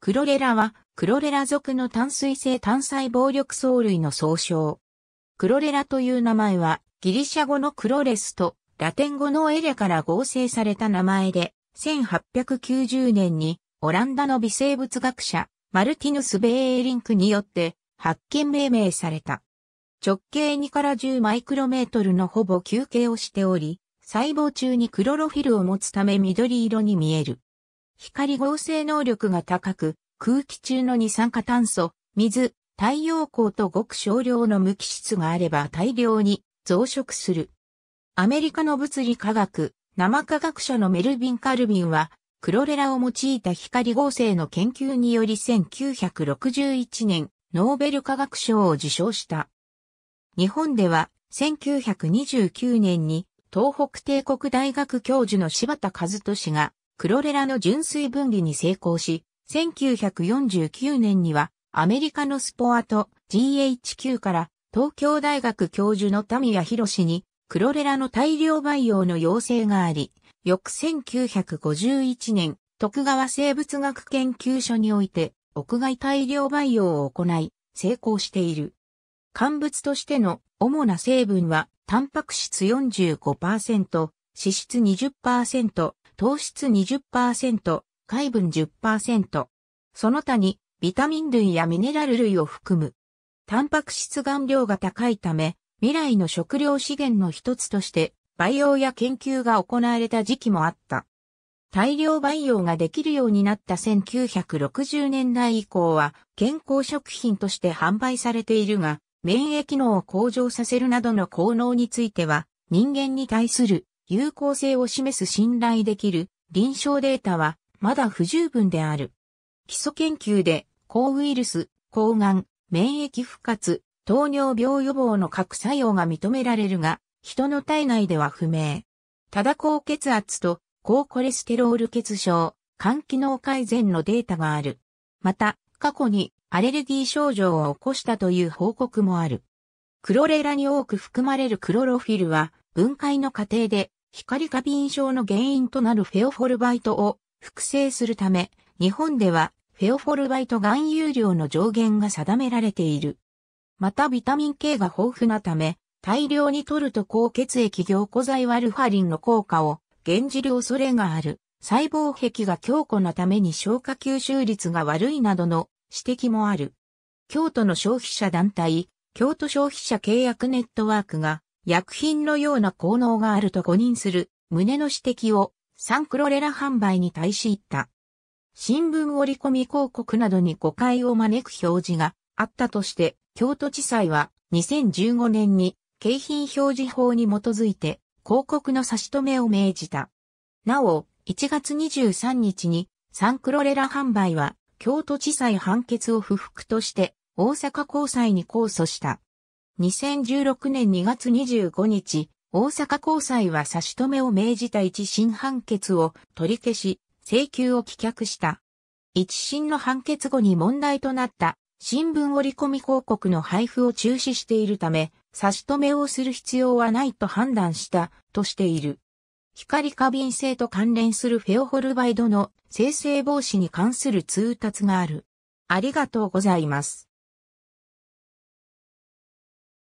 クロレラは、クロレラ属の淡水性単細胞緑藻類の総称。クロレラという名前は、ギリシャ語のクロレスと、ラテン語のエレから合成された名前で、1890年に、オランダの微生物学者、マルティヌス・ベーリンクによって、発見命名された。直径2から10マイクロメートルのほぼ休憩をしており、細胞中にクロロフィルを持つため緑色に見える。光合成能力が高く、空気中の二酸化炭素、水、太陽光とごく少量の無機質があれば大量に増殖する。アメリカの物理科学、生科学者のメルビン・カルビンは、クロレラを用いた光合成の研究により1961年、ノーベル科学賞を受賞した。日本では、1929年に、東北帝国大学教授の柴田和俊が、クロレラの純粋分離に成功し、1949年にはアメリカのスポアと GHQ から東京大学教授の田宮博士にクロレラの大量培養の要請があり、翌1951年、徳川生物学研究所において屋外大量培養を行い、成功している。乾物としての主な成分は、タンパク質45%、脂質20%、糖質20%、海分10%、その他にビタミン類やミネラル類を含む。タンパク質含量が高いため、未来の食料資源の一つとして培養や研究が行われた時期もあった。大量培養ができるようになった1960年代以降は健康食品として販売されているが、免疫能を向上させるなどの効能については人間に対する有効性を示す信頼できる臨床データはまだ不十分である。基礎研究で抗ウイルス、抗がん、免疫不活、糖尿病予防の核作用が認められるが、人の体内では不明。ただ高血圧と高コレステロール血症、肝機能改善のデータがある。また、過去にアレルギー症状を起こしたという報告もある。クロレラに多く含まれるクロロフィルは、分解の過程で光過敏症の原因となるフェオフォルバイトを複製するため、日本ではフェオフォルバイト含有量の上限が定められている。またビタミン K が豊富なため、大量に摂ると高血液凝固剤ワルファリンの効果を減じる恐れがある。細胞壁が強固なために消化吸収率が悪いなどの指摘もある。京都の消費者団体、京都消費者契約ネットワークが薬品のような効能があると誤認する胸の指摘をサンクロレラ販売に対し言った。新聞折り込み広告などに誤解を招く表示があったとして、京都地裁は2015年に景品表示法に基づいて広告の差し止めを命じた。なお、1月23日にサンクロレラ販売は京都地裁判決を不服として大阪高裁に控訴した。2016年2月25日、大阪高裁は差し止めを命じた一審判決を取り消し、請求を棄却した。一審の判決後に問題となった新聞折り込み広告の配布を中止しているため、差し止めをする必要はないと判断したとしている。光過敏性と関連するフェオホルバイドの生成防止に関する通達がある。ありがとうございます。